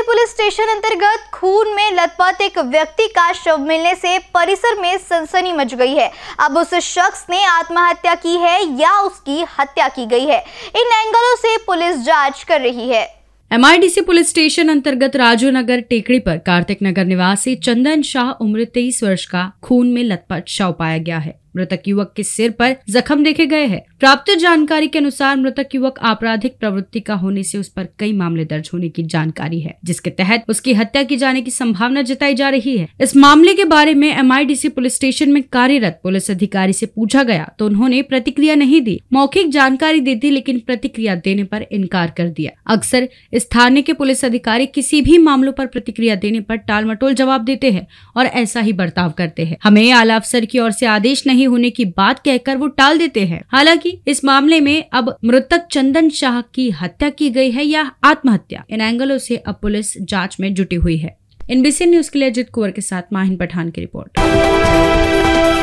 बस्ती police station अंतर्गत खून में लथपथ एक व्यक्ति का शव मिलने से परिसर में सनसनी मच गई है अब उस शख्स ने आत्महत्या की है या उसकी हत्या की गई है इन एंगलों से पुलिस जांच कर रही है एमआईडीसी पुलिस स्टेशन अंतर्गत राजू नगर टेकड़ी पर कार्तिक नगर निवासी चंदन शाह उम्र तेईस वर्ष का खून में लथपथ शव पाया गया है मृतक युवक के सिर पर जख्म देखे गए हैं प्राप्त जानकारी के अनुसार मृतक युवक आपराधिक प्रवृत्ति का होने से उस पर कई मामले दर्ज होने की जानकारी है जिसके तहत उसकी हत्या की जाने की संभावना जताई जा रही है इस मामले के बारे में एम पुलिस स्टेशन में कार्यरत पुलिस अधिकारी ऐसी पूछा गया तो उन्होंने प्रतिक्रिया नहीं दी मौखिक जानकारी दी थी लेकिन प्रतिक्रिया देने आरोप इनकार कर दिया अक्सर इस थाने के पुलिस अधिकारी किसी भी मामलों आरोप प्रतिक्रिया देने आरोप टाल मटोल जवाब देते हैं और ऐसा ही बर्ताव करते हैं हमें आला अफसर की ओर ऐसी आदेश नहीं नहीं होने की बात कहकर वो टाल देते हैं हालांकि इस मामले में अब मृतक चंदन शाह की हत्या की गई है या आत्महत्या इन एंगलों से अब पुलिस जांच में जुटी हुई है एनबीसी न्यूज के लिए अजित कुंवर के साथ माहिन पठान की रिपोर्ट